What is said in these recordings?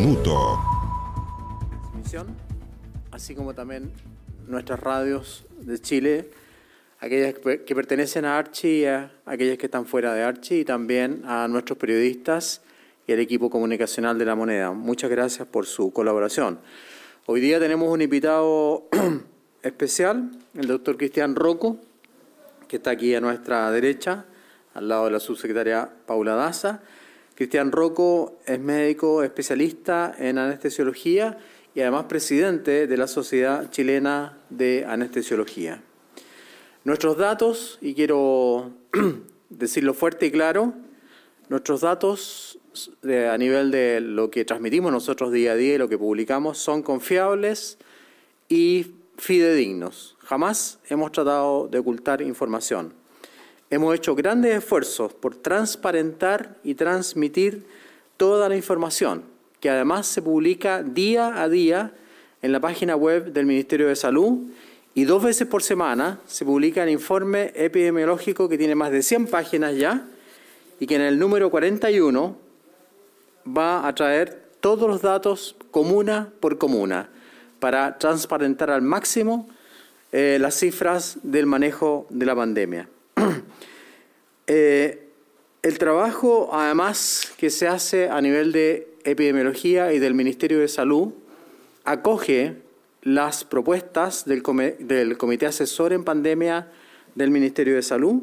Minuto. así como también nuestras radios de Chile, aquellas que pertenecen a Archi, y aquellas que están fuera de Archi y también a nuestros periodistas y al equipo comunicacional de la moneda. Muchas gracias por su colaboración. Hoy día tenemos un invitado especial, el doctor Cristian Rocco, que está aquí a nuestra derecha, al lado de la subsecretaria Paula Daza. Cristian Rocco es médico especialista en anestesiología y además presidente de la Sociedad Chilena de Anestesiología. Nuestros datos, y quiero decirlo fuerte y claro, nuestros datos a nivel de lo que transmitimos nosotros día a día y lo que publicamos son confiables y fidedignos. Jamás hemos tratado de ocultar información. Hemos hecho grandes esfuerzos por transparentar y transmitir toda la información, que además se publica día a día en la página web del Ministerio de Salud y dos veces por semana se publica el informe epidemiológico que tiene más de 100 páginas ya y que en el número 41 va a traer todos los datos comuna por comuna para transparentar al máximo eh, las cifras del manejo de la pandemia. Eh, el trabajo, además, que se hace a nivel de epidemiología y del Ministerio de Salud, acoge las propuestas del, del Comité Asesor en Pandemia del Ministerio de Salud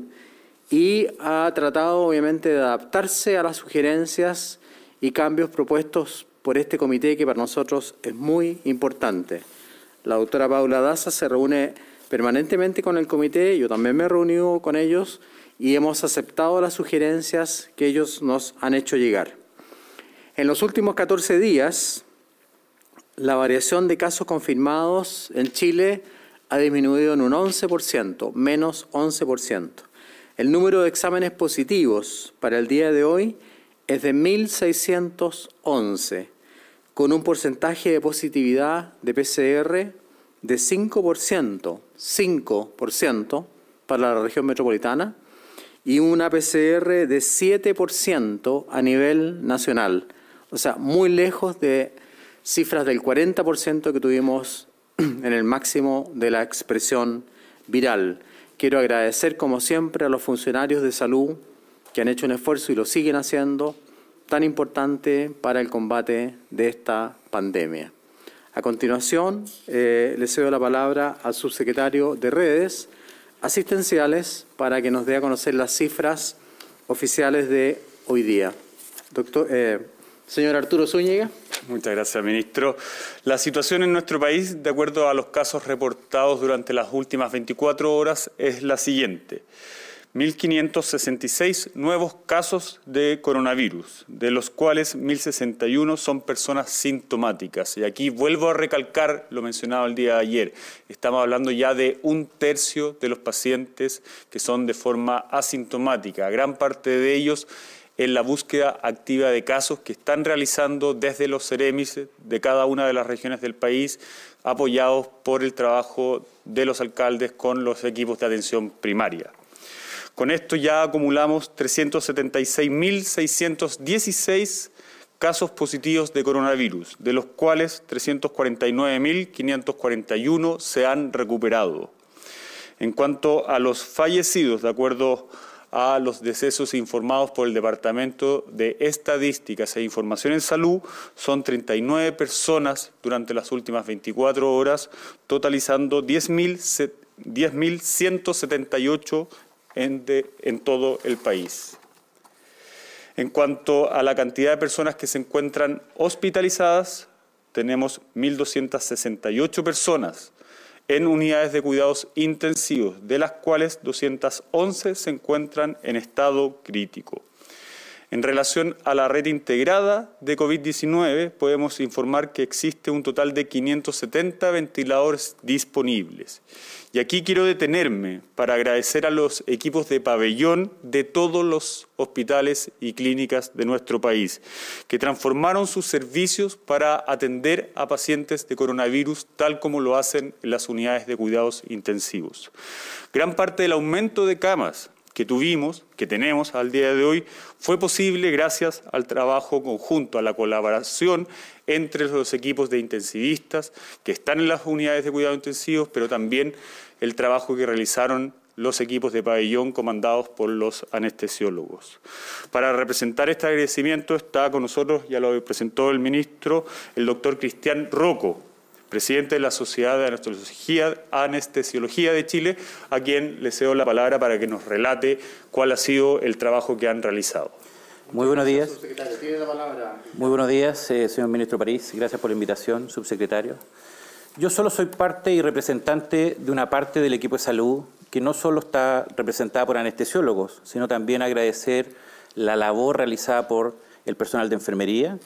y ha tratado obviamente de adaptarse a las sugerencias y cambios propuestos por este comité que para nosotros es muy importante. La doctora Paula Daza se reúne permanentemente con el comité, yo también me he reunido con ellos y hemos aceptado las sugerencias que ellos nos han hecho llegar. En los últimos 14 días, la variación de casos confirmados en Chile ha disminuido en un 11%, menos 11%. El número de exámenes positivos para el día de hoy es de 1.611, con un porcentaje de positividad de PCR de 5%, 5% para la región metropolitana y una PCR de 7% a nivel nacional. O sea, muy lejos de cifras del 40% que tuvimos en el máximo de la expresión viral. Quiero agradecer, como siempre, a los funcionarios de salud que han hecho un esfuerzo y lo siguen haciendo tan importante para el combate de esta pandemia. A continuación, eh, le cedo la palabra al subsecretario de redes asistenciales para que nos dé a conocer las cifras oficiales de hoy día. Doctor, eh, señor Arturo Zúñiga. Muchas gracias, ministro. La situación en nuestro país, de acuerdo a los casos reportados durante las últimas 24 horas, es la siguiente. 1.566 nuevos casos de coronavirus, de los cuales 1.061 son personas sintomáticas. Y aquí vuelvo a recalcar lo mencionado el día de ayer. Estamos hablando ya de un tercio de los pacientes que son de forma asintomática. Gran parte de ellos en la búsqueda activa de casos que están realizando desde los CEREMIS de cada una de las regiones del país, apoyados por el trabajo de los alcaldes con los equipos de atención primaria. Con esto ya acumulamos 376.616 casos positivos de coronavirus, de los cuales 349.541 se han recuperado. En cuanto a los fallecidos, de acuerdo a los decesos informados por el Departamento de Estadísticas e Información en Salud, son 39 personas durante las últimas 24 horas, totalizando 10.178 en, en todo el país. En cuanto a la cantidad de personas que se encuentran hospitalizadas, tenemos 1.268 personas en unidades de cuidados intensivos, de las cuales 211 se encuentran en estado crítico. En relación a la red integrada de COVID-19, podemos informar que existe un total de 570 ventiladores disponibles. Y aquí quiero detenerme para agradecer a los equipos de pabellón de todos los hospitales y clínicas de nuestro país, que transformaron sus servicios para atender a pacientes de coronavirus tal como lo hacen en las unidades de cuidados intensivos. Gran parte del aumento de camas que tuvimos, que tenemos al día de hoy, fue posible gracias al trabajo conjunto, a la colaboración entre los equipos de intensivistas que están en las unidades de cuidado intensivos, pero también el trabajo que realizaron los equipos de pabellón comandados por los anestesiólogos. Para representar este agradecimiento está con nosotros, ya lo presentó el ministro, el doctor Cristian Roco, presidente de la Sociedad de Anestesiología, Anestesiología de Chile, a quien le cedo la palabra para que nos relate cuál ha sido el trabajo que han realizado. Muy buenos días. Muy buenos días, eh, señor ministro París. Gracias por la invitación, subsecretario. Yo solo soy parte y representante de una parte del equipo de salud que no solo está representada por anestesiólogos, sino también agradecer la labor realizada por el personal de enfermería,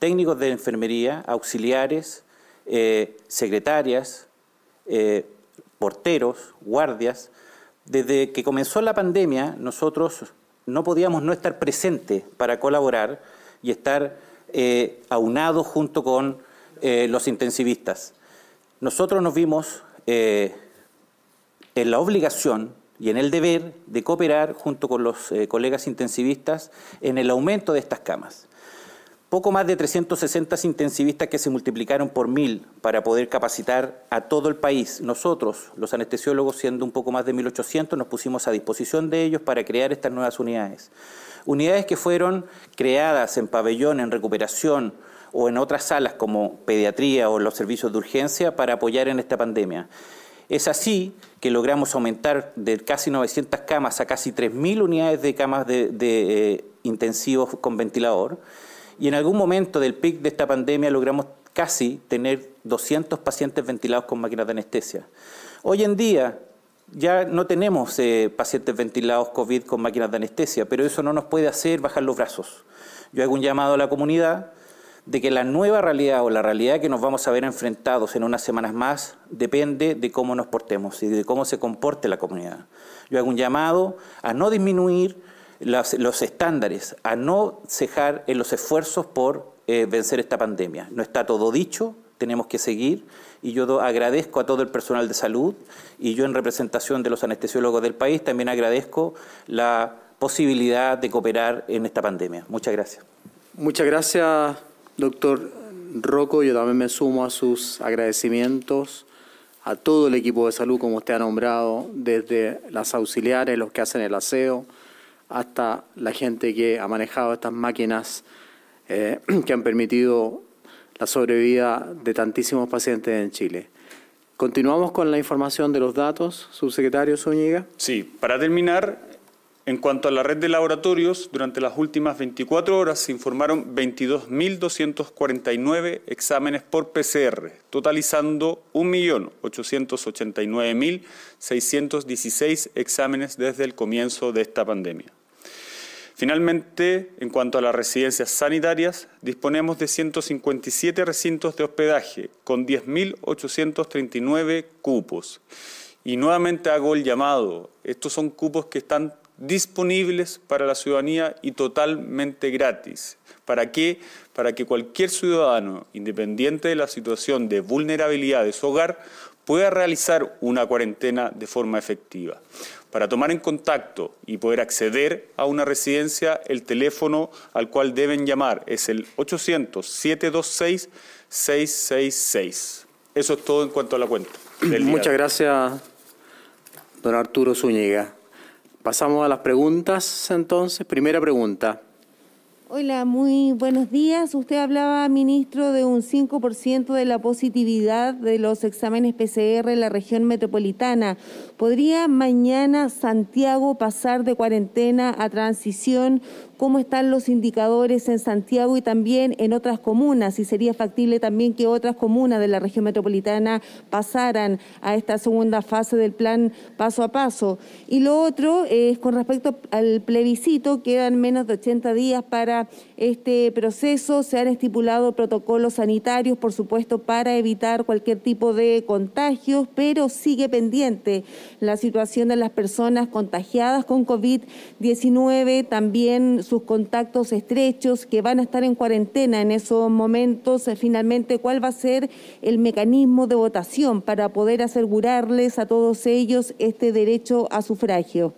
técnicos de enfermería, auxiliares, eh, secretarias, eh, porteros, guardias. Desde que comenzó la pandemia, nosotros no podíamos no estar presentes para colaborar y estar eh, aunados junto con los intensivistas. Nosotros nos vimos en la obligación y en el deber de cooperar junto con los colegas intensivistas en el aumento de estas camas poco más de 360 intensivistas que se multiplicaron por mil para poder capacitar a todo el país. Nosotros, los anestesiólogos, siendo un poco más de 1.800, nos pusimos a disposición de ellos para crear estas nuevas unidades. Unidades que fueron creadas en pabellón, en recuperación, o en otras salas como pediatría o los servicios de urgencia para apoyar en esta pandemia. Es así que logramos aumentar de casi 900 camas a casi 3.000 unidades de camas de, eh, intensivos con ventilador y en algún momento del pic de esta pandemia logramos casi tener 200 pacientes ventilados con máquinas de anestesia. Hoy en día ya no tenemos eh, pacientes ventilados COVID con máquinas de anestesia, pero eso no nos puede hacer bajar los brazos. Yo hago un llamado a la comunidad de que la nueva realidad o la realidad que nos vamos a ver enfrentados en unas semanas más depende de cómo nos portemos y de cómo se comporte la comunidad. Yo hago un llamado a no disminuir los estándares, a no cejar en los esfuerzos por eh, vencer esta pandemia. No está todo dicho, tenemos que seguir y yo agradezco a todo el personal de salud y yo en representación de los anestesiólogos del país también agradezco la posibilidad de cooperar en esta pandemia. Muchas gracias. Muchas gracias, doctor Rocco. Yo también me sumo a sus agradecimientos a todo el equipo de salud, como usted ha nombrado, desde las auxiliares, los que hacen el aseo, hasta la gente que ha manejado estas máquinas eh, que han permitido la sobrevida de tantísimos pacientes en Chile. Continuamos con la información de los datos, subsecretario Zúñiga. Sí, para terminar, en cuanto a la red de laboratorios, durante las últimas 24 horas se informaron 22.249 exámenes por PCR, totalizando 1.889.616 exámenes desde el comienzo de esta pandemia. Finalmente, en cuanto a las residencias sanitarias, disponemos de 157 recintos de hospedaje con 10.839 cupos. Y nuevamente hago el llamado, estos son cupos que están disponibles para la ciudadanía y totalmente gratis. ¿Para qué? Para que cualquier ciudadano, independiente de la situación de vulnerabilidad de su hogar, pueda realizar una cuarentena de forma efectiva. Para tomar en contacto y poder acceder a una residencia, el teléfono al cual deben llamar es el 800-726-666. Eso es todo en cuanto a la cuenta. Muchas gracias, don Arturo Zúñiga. Pasamos a las preguntas entonces. Primera pregunta. Hola, muy buenos días. Usted hablaba, ministro, de un 5% de la positividad de los exámenes PCR en la región metropolitana. ¿Podría mañana Santiago pasar de cuarentena a transición cómo están los indicadores en Santiago y también en otras comunas, y sería factible también que otras comunas de la región metropolitana pasaran a esta segunda fase del plan paso a paso. Y lo otro es con respecto al plebiscito, quedan menos de 80 días para este proceso, se han estipulado protocolos sanitarios, por supuesto, para evitar cualquier tipo de contagios, pero sigue pendiente la situación de las personas contagiadas con COVID-19, también sus contactos estrechos que van a estar en cuarentena en esos momentos, eh, finalmente cuál va a ser el mecanismo de votación para poder asegurarles a todos ellos este derecho a sufragio.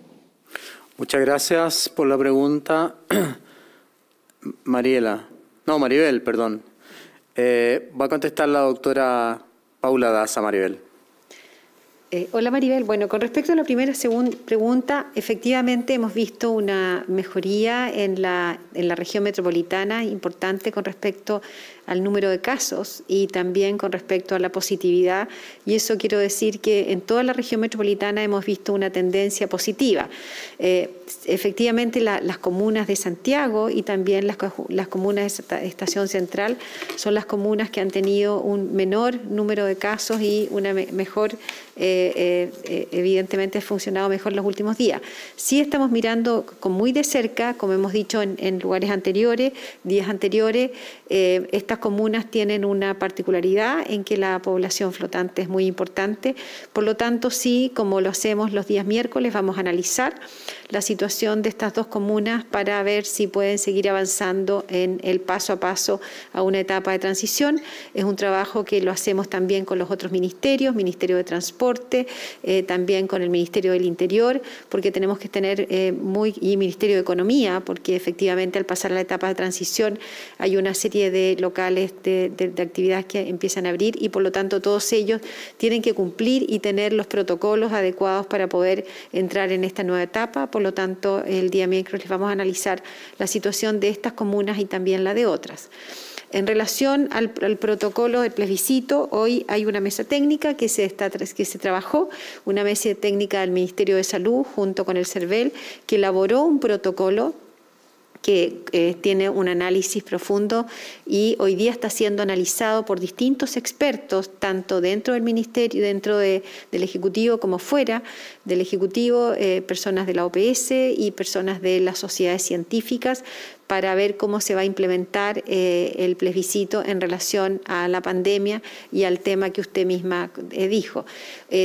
Muchas gracias por la pregunta, Mariela. No, Maribel, perdón. Eh, va a contestar la doctora Paula Daza, Maribel. Eh, hola Maribel, bueno, con respecto a la primera pregunta, efectivamente hemos visto una mejoría en la, en la región metropolitana importante con respecto al número de casos y también con respecto a la positividad. Y eso quiero decir que en toda la región metropolitana hemos visto una tendencia positiva. Eh, efectivamente, las comunas de Santiago y también las, comunas de Estación Central son las comunas que han tenido un menor número de casos y una mejor, eh, eh, evidentemente, ha funcionado mejor los últimos días. si estamos mirando con muy de cerca, como hemos dicho en, lugares anteriores, días anteriores, esta comunas tienen una particularidad en que la población flotante es muy importante, por lo tanto sí, como lo hacemos los días miércoles, vamos a analizar la situación de estas dos comunas para ver si pueden seguir avanzando en el paso a paso a una etapa de transición. Es un trabajo que lo hacemos también con los otros ministerios, Ministerio de Transporte, eh, también con el Ministerio del Interior, porque tenemos que tener eh, muy, y Ministerio de Economía, porque efectivamente al pasar la etapa de transición hay una serie de locales de, actividades que empiezan a abrir y por lo tanto todos ellos tienen que cumplir y tener los protocolos adecuados para poder entrar en esta nueva etapa lo tanto, el día miércoles vamos a analizar la situación de estas comunas y también la de otras. En relación al, protocolo del plebiscito, hoy hay una mesa técnica que se, está, que se trabajó, una mesa técnica del Ministerio de Salud junto con el CERVEL, que elaboró un protocolo que eh, tiene un análisis profundo y hoy día está siendo analizado por distintos expertos, tanto dentro del Ministerio, dentro del Ejecutivo como fuera, del Ejecutivo, eh, personas de la OPS y personas de las sociedades científicas para ver cómo se va a implementar eh, el plebiscito en relación a la pandemia y al tema que usted misma eh, dijo.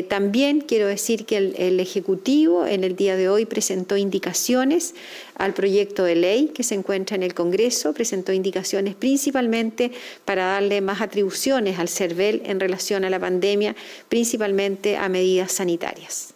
también quiero decir que el, Ejecutivo en el día de hoy presentó indicaciones al proyecto de ley que se encuentra en el Congreso, presentó indicaciones principalmente para darle más atribuciones al CERVEL en relación a la pandemia, principalmente a medidas sanitarias.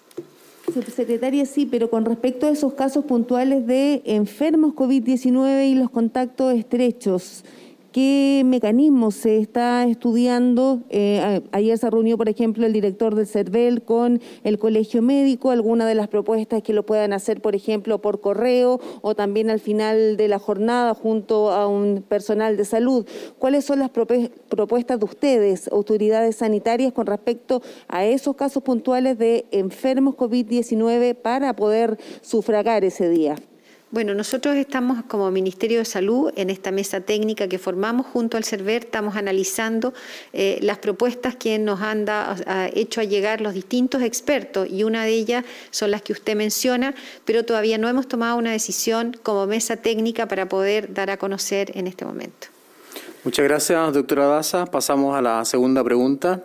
Subsecretaria, sí, pero con respecto a esos casos puntuales de enfermos COVID-19 y los contactos estrechos, ¿Qué mecanismos se está estudiando? Eh, ayer se reunió, por ejemplo, el director del CERVEL con el Colegio Médico, ¿Alguna de las propuestas que lo puedan hacer, por ejemplo, por correo o también al final de la jornada junto a un personal de salud. ¿Cuáles son las propuestas de ustedes, autoridades sanitarias, con respecto a esos casos puntuales de enfermos COVID-19 para poder sufragar ese día? Bueno, nosotros estamos como Ministerio de Salud en esta mesa técnica que formamos junto al CERVER, estamos analizando eh, las propuestas que nos han hecho llegar los distintos expertos y una de ellas son las que usted menciona, pero todavía no hemos tomado una decisión como mesa técnica para poder dar a conocer en este momento. Muchas gracias, doctora Daza. Pasamos a la segunda pregunta.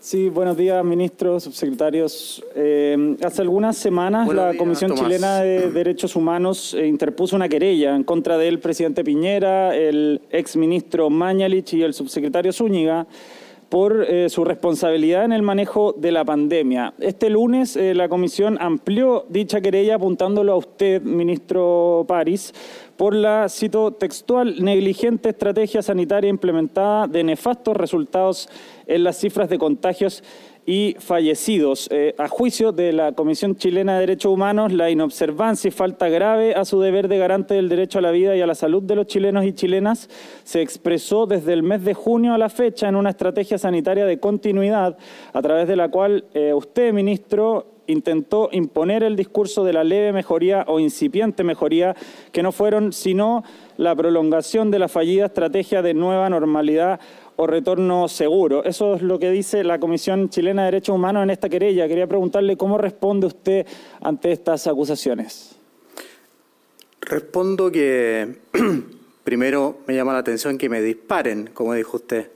Sí, buenos días, ministros, subsecretarios. Eh, hace algunas semanas la Comisión Chilena de Derechos Humanos eh, interpuso una querella en contra del presidente Piñera, el exministro Mañalich y el subsecretario Zúñiga por eh, su responsabilidad en el manejo de la pandemia. Este lunes la comisión amplió dicha querella apuntándolo a usted, ministro París, por la, cito textual, negligente estrategia sanitaria implementada de nefastos resultados en las cifras de contagios y fallecidos. Eh, a juicio de la Comisión Chilena de Derechos Humanos, la inobservancia y falta grave a su deber de garante del derecho a la vida y a la salud de los chilenos y chilenas se expresó desde el mes de junio a la fecha en una estrategia sanitaria de continuidad a través de la cual eh, usted, ministro, intentó imponer el discurso de la leve mejoría o incipiente mejoría, que no fueron sino la prolongación de la fallida estrategia de nueva normalidad o retorno seguro. Eso es lo que dice la Comisión Chilena de Derechos Humanos en esta querella. Quería preguntarle cómo responde usted ante estas acusaciones. Respondo que primero me llama la atención que me disparen, como dijo usted,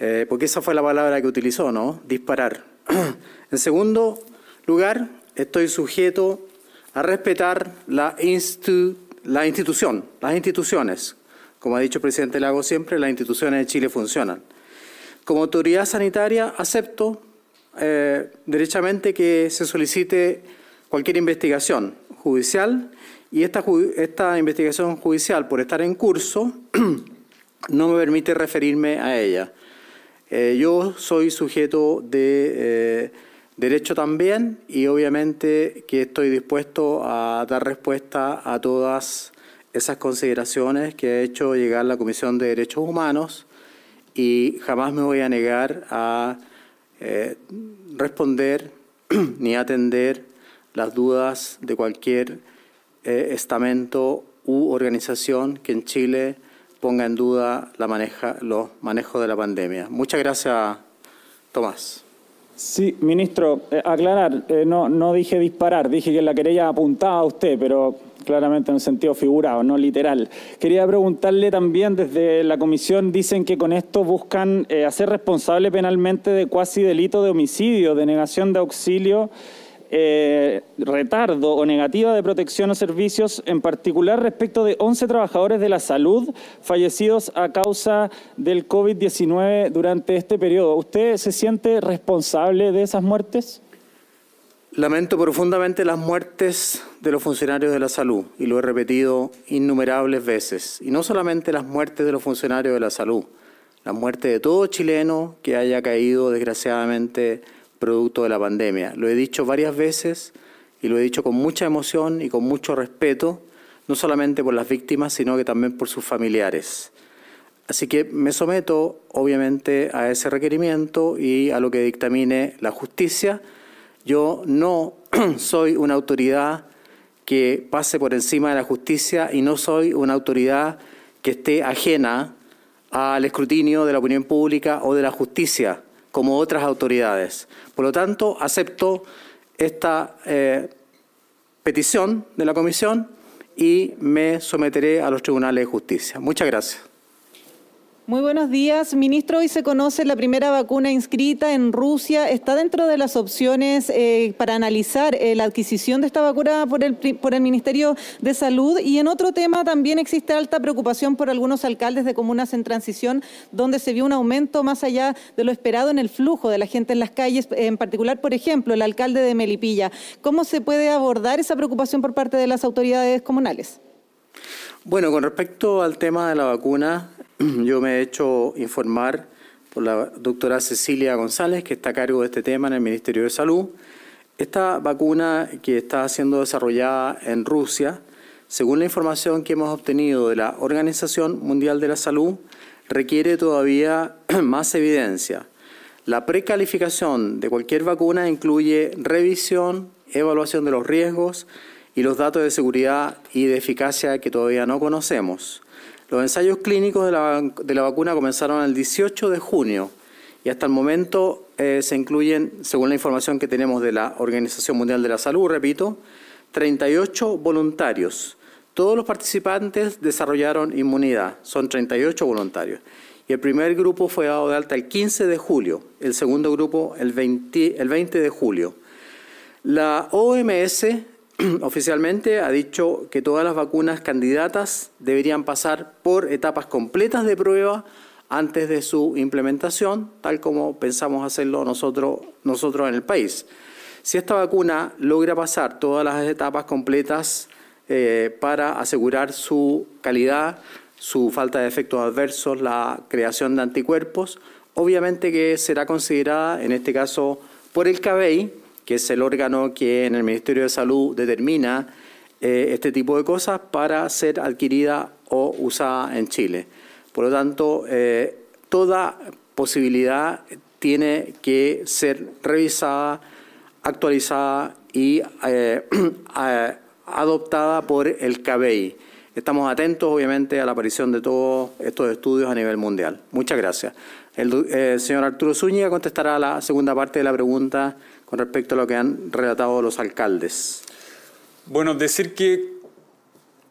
eh, porque esa fue la palabra que utilizó, ¿no? Disparar. en segundo, lugar, estoy sujeto a respetar la, la institución, las instituciones. Como ha dicho el presidente Lago siempre, las instituciones de Chile funcionan. Como autoridad sanitaria acepto eh, derechamente que se solicite cualquier investigación judicial y esta, esta investigación judicial, por estar en curso, no me permite referirme a ella. Eh, yo soy sujeto de... Eh, derecho también y obviamente que estoy dispuesto a dar respuesta a todas esas consideraciones que ha hecho llegar la Comisión de Derechos Humanos y jamás me voy a negar a eh, responder ni atender las dudas de cualquier eh, estamento u organización que en Chile ponga en duda la maneja, los manejos de la pandemia. Muchas gracias, Tomás. Sí, ministro, eh, aclarar, eh, no, no dije disparar, dije que la querella apuntaba a usted, pero claramente en un sentido figurado, no literal. Quería preguntarle también, desde la comisión dicen que con esto buscan eh, hacer responsable penalmente de cuasi delito de homicidio, de negación de auxilio eh, retardo o negativa de protección o servicios, en particular respecto de 11 trabajadores de la salud fallecidos a causa del COVID-19 durante este periodo. ¿Usted se siente responsable de esas muertes? Lamento profundamente las muertes de los funcionarios de la salud y lo he repetido innumerables veces. Y no solamente las muertes de los funcionarios de la salud, la muerte de todo chileno que haya caído desgraciadamente producto de la pandemia. Lo he dicho varias veces y lo he dicho con mucha emoción y con mucho respeto, no solamente por las víctimas, sino que también por sus familiares. Así que me someto, obviamente, a ese requerimiento y a lo que dictamine la justicia. Yo no soy una autoridad que pase por encima de la justicia y no soy una autoridad que esté ajena al escrutinio de la opinión pública o de la justicia como otras autoridades. Por lo tanto, acepto esta eh, petición de la Comisión y me someteré a los tribunales de justicia. Muchas gracias. Muy buenos días, ministro. Hoy se conoce la primera vacuna inscrita en Rusia. ¿Está dentro de las opciones eh, para analizar eh, la adquisición de esta vacuna por el, por el Ministerio de Salud? Y en otro tema también existe alta preocupación por algunos alcaldes de comunas en transición, donde se vio un aumento más allá de lo esperado en el flujo de la gente en las calles, en particular, por ejemplo, el alcalde de Melipilla. ¿Cómo se puede abordar esa preocupación por parte de las autoridades comunales? Bueno, con respecto al tema de la vacuna, yo me he hecho informar por la doctora Cecilia González, que está a cargo de este tema en el Ministerio de Salud. Esta vacuna que está siendo desarrollada en Rusia, según la información que hemos obtenido de la Organización Mundial de la Salud, requiere todavía más evidencia. La precalificación de cualquier vacuna incluye revisión, evaluación de los riesgos, y los datos de seguridad y de eficacia que todavía no conocemos. Los ensayos clínicos de la, vacuna comenzaron el 18 de junio y hasta el momento eh, se incluyen, según la información que tenemos de la Organización Mundial de la Salud, repito, 38 voluntarios. Todos los participantes desarrollaron inmunidad, son 38 voluntarios. Y el primer grupo fue dado de alta el 15 de julio, el segundo grupo el 20, el 20 de julio. La OMS oficialmente ha dicho que todas las vacunas candidatas deberían pasar por etapas completas de prueba antes de su implementación, tal como pensamos hacerlo nosotros, nosotros en el país. Si esta vacuna logra pasar todas las etapas completas eh, para asegurar su calidad, su falta de efectos adversos, la creación de anticuerpos, obviamente que será considerada, en este caso por el CABEI, que es el órgano que en el Ministerio de Salud determina eh, este tipo de cosas para ser adquirida o usada en Chile. Por lo tanto, eh, toda posibilidad tiene que ser revisada, actualizada y eh, adoptada por el CABEI. Estamos atentos, obviamente, a la aparición de todos estos estudios a nivel mundial. Muchas gracias. El señor Arturo Zúñiga contestará la segunda parte de la pregunta con respecto a lo que han relatado los alcaldes. Bueno, decir que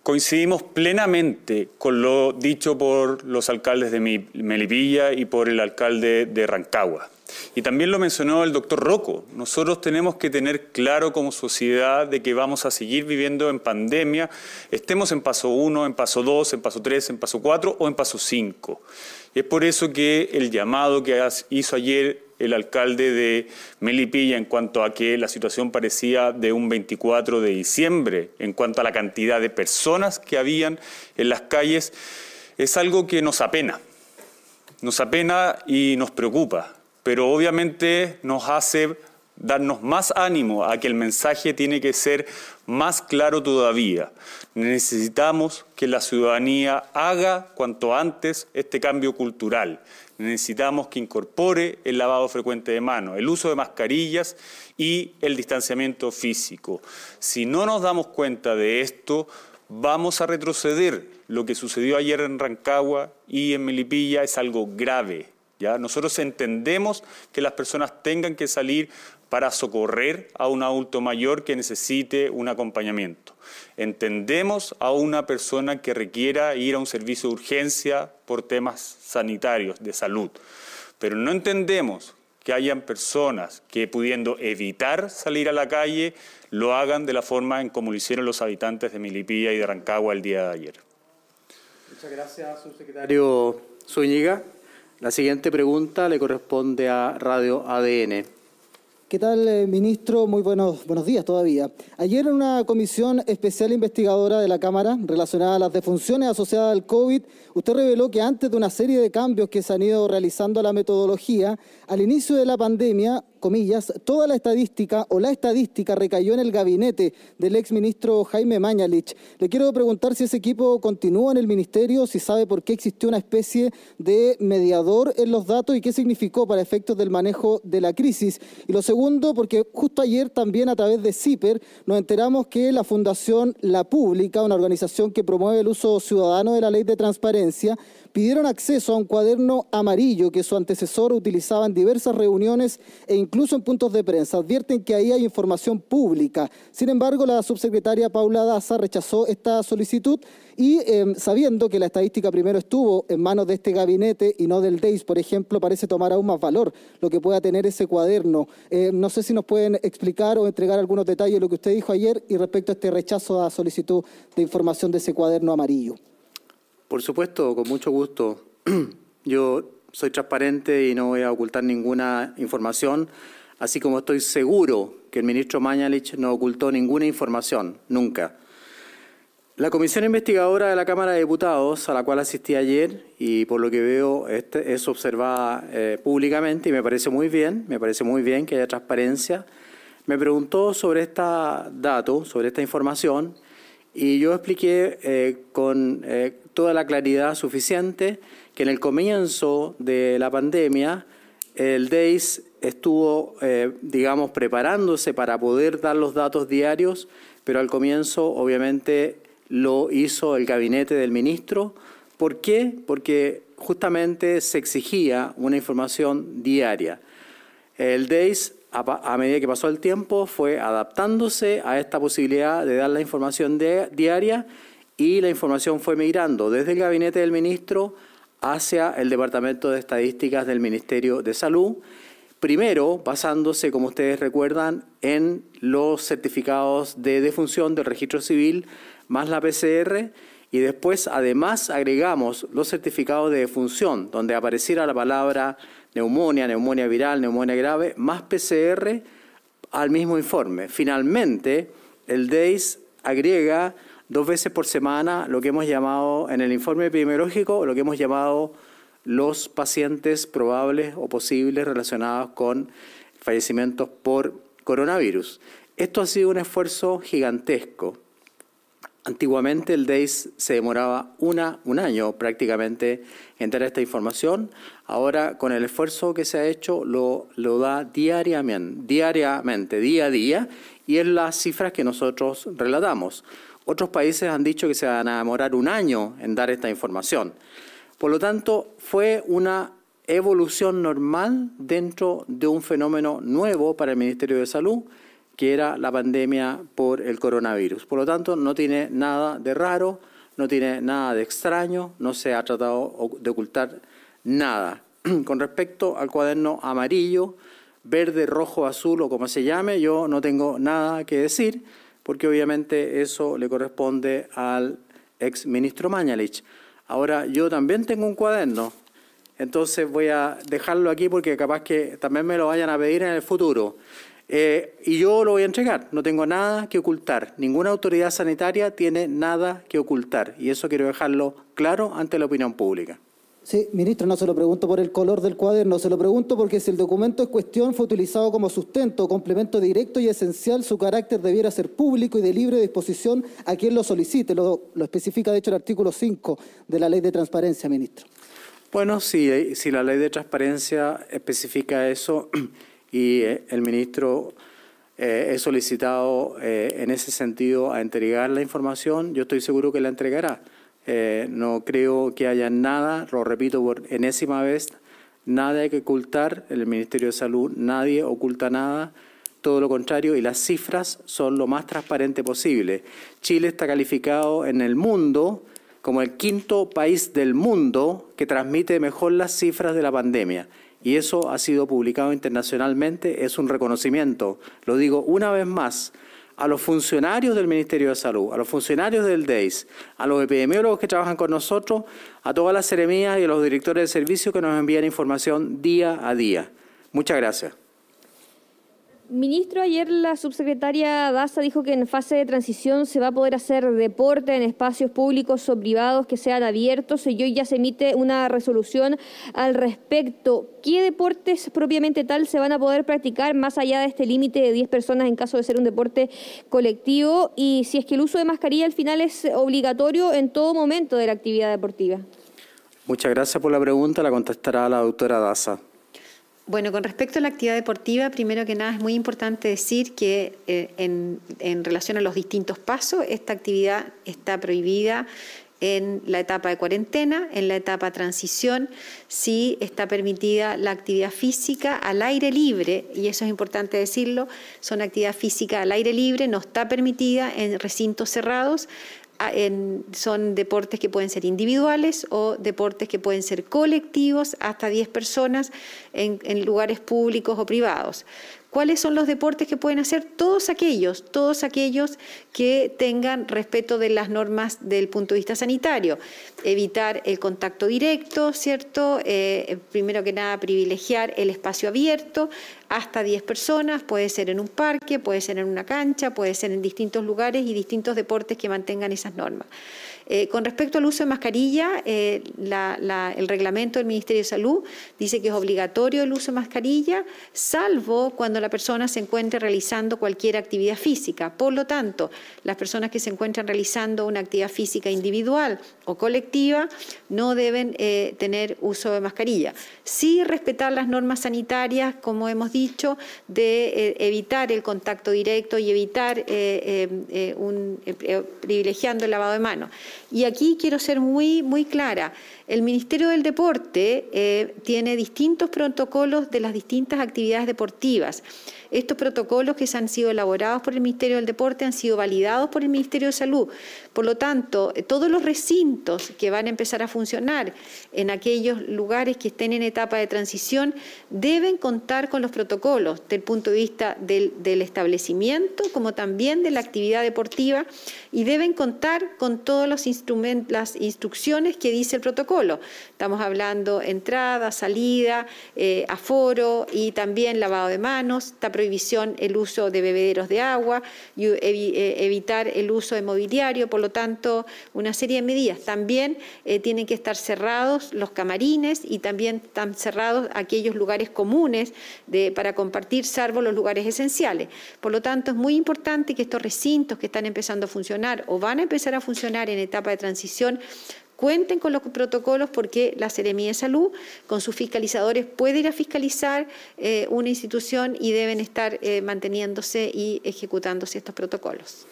coincidimos plenamente con lo dicho por los alcaldes de Melipilla y por el alcalde de Rancagua. Y también lo mencionó el doctor Rocco. Nosotros tenemos que tener claro como sociedad de que vamos a seguir viviendo en pandemia, estemos en paso 1, en paso 2, en paso 3, en paso 4 o en paso 5. es por eso que el llamado que hizo ayer el alcalde de Melipilla en cuanto a que la situación parecía de un 24 de diciembre, en cuanto a la cantidad de personas que habían en las calles, es algo que nos apena, nos apena y nos preocupa, pero obviamente nos hace darnos más ánimo a que el mensaje tiene que ser más claro todavía. Necesitamos que la ciudadanía haga cuanto antes este cambio cultural, Necesitamos que incorpore el lavado frecuente de manos, el uso de mascarillas y el distanciamiento físico. Si no nos damos cuenta de esto, vamos a retroceder. Lo que sucedió ayer en Rancagua y en Melipilla es algo grave. ¿ya? Nosotros entendemos que las personas tengan que salir para socorrer a un adulto mayor que necesite un acompañamiento. Entendemos a una persona que requiera ir a un servicio de urgencia por temas sanitarios, de salud, pero no entendemos que hayan personas que pudiendo evitar salir a la calle, lo hagan de la forma en como lo hicieron los habitantes de Milipilla y de Rancagua el día de ayer. Muchas gracias, subsecretario Zúñiga. La siguiente pregunta le corresponde a Radio ADN. ¿Qué tal, eh, ministro? Muy buenos, buenos días todavía. Ayer en una comisión especial investigadora de la Cámara relacionada a las defunciones asociadas al COVID, usted reveló que antes de una serie de cambios que se han ido realizando a la metodología, al inicio de la pandemia comillas, toda la estadística o la estadística recayó en el gabinete del exministro Jaime Mañalich. Le quiero preguntar si ese equipo continúa en el ministerio, si sabe por qué existió una especie de mediador en los datos y qué significó para efectos del manejo de la crisis. Y lo segundo, porque justo ayer también a través de CIPER nos enteramos que la Fundación La Pública, una organización que promueve el uso ciudadano de la ley de transparencia, pidieron acceso a un cuaderno amarillo que su antecesor utilizaba en diversas reuniones e incluso en puntos de prensa. Advierten que ahí hay información pública. Sin embargo, la subsecretaria Paula Daza rechazó esta solicitud y em, sabiendo que la estadística primero estuvo en manos de este gabinete y no del DEIS, por ejemplo, parece tomar aún más valor lo que pueda tener ese cuaderno. Eh, no sé si nos pueden explicar o entregar algunos detalles de lo que usted dijo ayer y respecto a este rechazo a la solicitud de información de ese cuaderno amarillo. Por supuesto, con mucho gusto. Yo soy transparente y no voy a ocultar ninguna información, así como estoy seguro que el ministro Mañalich no ocultó ninguna información, nunca. La comisión investigadora de la Cámara de Diputados, a la cual asistí ayer y por lo que veo este es observada eh, públicamente y me parece muy bien, me parece muy bien que haya transparencia, me preguntó sobre este dato, sobre esta información y yo expliqué eh, con eh, toda la claridad suficiente que en el comienzo de la pandemia el DEIS estuvo, eh, digamos, preparándose para poder dar los datos diarios, pero al comienzo obviamente lo hizo el gabinete del ministro. ¿Por qué? Porque justamente se exigía una información diaria. El DEIS, a, medida que pasó el tiempo, fue adaptándose a esta posibilidad de dar la información diaria y la información fue migrando desde el gabinete del ministro hacia el Departamento de Estadísticas del Ministerio de Salud, primero basándose, como ustedes recuerdan, en los certificados de defunción del registro civil más la PCR y después además agregamos los certificados de defunción, donde apareciera la palabra neumonía, neumonía viral, neumonía grave, más PCR al mismo informe. Finalmente, el DEIS agrega dos veces por semana lo que hemos llamado en el informe epidemiológico, lo que hemos llamado los pacientes probables o posibles relacionados con fallecimientos por coronavirus. Esto ha sido un esfuerzo gigantesco. Antiguamente el DAIS se demoraba una, un año prácticamente en dar esta información. Ahora con el esfuerzo que se ha hecho lo, lo da diariamente, diariamente, día a día, y es las cifras que nosotros relatamos. Otros países han dicho que se van a demorar un año en dar esta información. Por lo tanto, fue una evolución normal dentro de un fenómeno nuevo para el Ministerio de Salud, que era la pandemia por el coronavirus. Por lo tanto, no tiene nada de raro, no tiene nada de extraño, no se ha tratado de ocultar nada. Con respecto al cuaderno amarillo, verde, rojo, azul o como se llame, yo no tengo nada que decir porque obviamente eso le corresponde al ex ministro Mañalich. Ahora, yo también tengo un cuaderno, entonces voy a dejarlo aquí porque capaz que también me lo vayan a pedir en el futuro. Eh, y yo lo voy a entregar, no tengo nada que ocultar, ninguna autoridad sanitaria tiene nada que ocultar y eso quiero dejarlo claro ante la opinión pública. Sí, ministro, no se lo pregunto por el color del cuaderno, se lo pregunto porque si el documento en cuestión fue utilizado como sustento, complemento directo y esencial, su carácter debiera ser público y de libre disposición a quien lo solicite. Lo, especifica, de hecho, el artículo 5 de la Ley de Transparencia, ministro. Bueno, si, eh, si la Ley de Transparencia especifica eso y eh, el ministro eh, es solicitado en ese sentido a entregar la información, yo estoy seguro que la entregará. Eh, no creo que haya nada, lo repito por enésima vez, nada hay que ocultar en el Ministerio de Salud, nadie oculta nada, todo lo contrario, y las cifras son lo más transparente posible. Chile está calificado en el mundo como el quinto país del mundo que transmite mejor las cifras de la pandemia. Y eso ha sido publicado internacionalmente, es un reconocimiento. Lo digo una vez más, a los funcionarios del Ministerio de Salud, a los funcionarios del DEIS, a los epidemiólogos que trabajan con nosotros, a todas las seremías y a los directores de servicio que nos envían información día a día. Muchas gracias. Ministro, ayer la subsecretaria Daza dijo que en fase de transición se va a poder hacer deporte en espacios públicos o privados que sean abiertos y hoy ya se emite una resolución al respecto. ¿Qué deportes propiamente tal se van a poder practicar más allá de este límite de 10 personas en caso de ser un deporte colectivo? Y si es que el uso de mascarilla al final es obligatorio en todo momento de la actividad deportiva. Muchas gracias por la pregunta, la contestará la doctora Daza. Bueno, con respecto a la actividad deportiva, primero que nada es muy importante decir que eh, en, en relación a los distintos pasos, esta actividad está prohibida en la etapa de cuarentena, en la etapa transición, sí está permitida la actividad física al aire libre, y eso es importante decirlo, son actividad física al aire libre, no está permitida en recintos cerrados, son deportes que pueden ser individuales o deportes que pueden ser colectivos, hasta 10 personas en lugares públicos o privados. ¿Cuáles son los deportes que pueden hacer? Todos aquellos, todos aquellos que tengan respeto de las normas del punto de vista sanitario. Evitar el contacto directo, ¿cierto? Eh, primero que nada, privilegiar el espacio abierto hasta 10 personas, puede ser en un parque, puede ser en una cancha, puede ser en distintos lugares y distintos deportes que mantengan esas normas. Eh, con respecto al uso de mascarilla, eh, el reglamento del Ministerio de Salud dice que es obligatorio el uso de mascarilla, salvo cuando la persona se encuentre realizando cualquier actividad física. Por lo tanto, las personas que se encuentran realizando una actividad física individual o colectiva no deben eh, tener uso de mascarilla. Sí respetar las normas sanitarias, como hemos dicho, de evitar el contacto directo y evitar privilegiando el lavado de manos. Y aquí quiero ser muy, muy clara. El Ministerio del Deporte eh, tiene distintos protocolos de las distintas actividades deportivas. Estos protocolos que se han sido elaborados por el Ministerio del Deporte han sido validados por el Ministerio de Salud, por lo tanto, eh, todos los recintos que van a empezar a funcionar en aquellos lugares que estén en etapa de transición deben contar con los protocolos desde el punto de vista del, establecimiento como también de la actividad deportiva y deben contar con todas las instrucciones que dice el protocolo. Estamos hablando entrada, salida, eh, aforo y también lavado de manos, está prohibición el uso de bebederos de agua, y, eh, evitar el uso de mobiliario, por lo tanto, una serie de medidas. También eh, tienen que estar cerrados los camarines y también están cerrados aquellos lugares comunes de, para compartir, salvo los lugares esenciales. Por lo tanto, es muy importante que estos recintos que están empezando a funcionar o van a empezar a funcionar en etapa de transición cuenten con los protocolos porque la Seremía de Salud con sus fiscalizadores puede ir a fiscalizar eh, una institución y deben estar eh, manteniéndose y ejecutándose estos protocolos.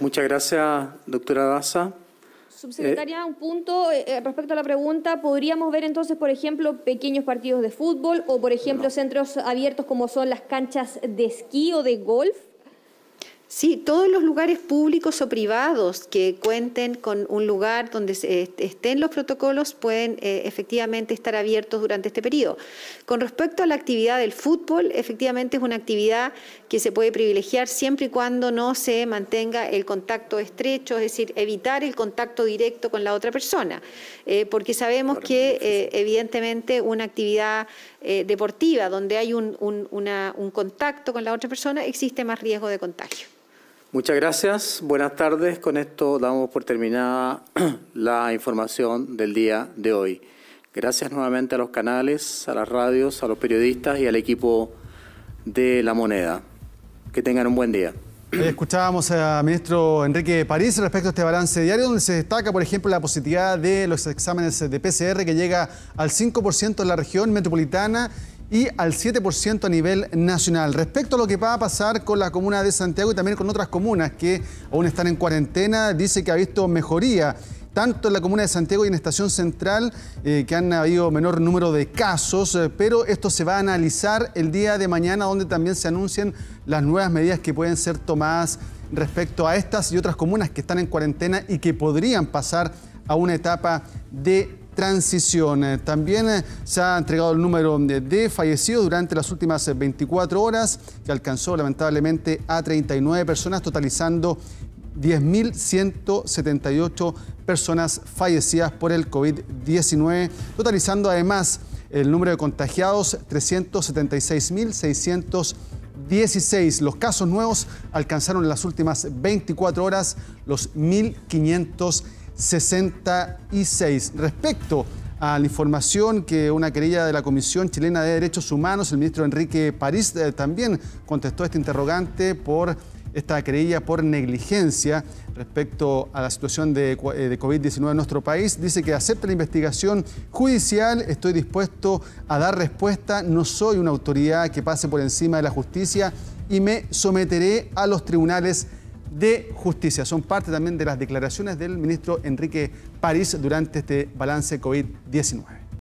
Muchas gracias, doctora Daza. Subsecretaria, un punto eh, eh, respecto a la pregunta. ¿Podríamos ver entonces, por ejemplo, pequeños partidos de fútbol o, por ejemplo, centros abiertos como son las canchas de esquí o de golf? Sí, todos los lugares públicos o privados que cuenten con un lugar donde estén los protocolos pueden eh, efectivamente estar abiertos durante este periodo. Con respecto a la actividad del fútbol, efectivamente es una actividad que se puede privilegiar siempre y cuando no se mantenga el contacto estrecho, es decir, evitar el contacto directo con la otra persona, eh, porque sabemos que eh, evidentemente una actividad deportiva donde hay un contacto con la otra persona existe más riesgo de contagio. Muchas gracias, buenas tardes. Con esto damos por terminada la información del día de hoy. Gracias nuevamente a los canales, a las radios, a los periodistas y al equipo de La Moneda. Que tengan un buen día. Eh, escuchábamos al ministro Enrique París respecto a este balance diario, donde se destaca, por ejemplo, la positividad de los exámenes de PCR que llega al 5% en la región metropolitana y al 7% a nivel nacional. Respecto a lo que va a pasar con la comuna de Santiago y también con otras comunas que aún están en cuarentena, dice que ha visto mejoría tanto en la comuna de Santiago y en Estación Central, eh, que han habido menor número de casos, eh, pero esto se va a analizar el día de mañana, donde también se anuncian las nuevas medidas que pueden ser tomadas respecto a estas y otras comunas que están en cuarentena y que podrían pasar a una etapa de transición. Eh, también eh, se ha entregado el número de fallecidos durante las últimas 24 eh, horas, que alcanzó lamentablemente a 39 personas, totalizando 10.178 personas fallecidas por el COVID-19, totalizando además el número de contagiados 376.616. Los casos nuevos alcanzaron en las últimas 24 horas los 1.500 66. Respecto a la información que una querella de la Comisión Chilena de Derechos Humanos, el ministro Enrique París eh, también contestó este interrogante por esta querella por negligencia respecto a la situación de, eh, de COVID-19 en nuestro país. Dice que acepta la investigación judicial, estoy dispuesto a dar respuesta, no soy una autoridad que pase por encima de la justicia y me someteré a los tribunales de Justicia. Son parte también de las declaraciones del ministro Enrique París durante este balance COVID-19.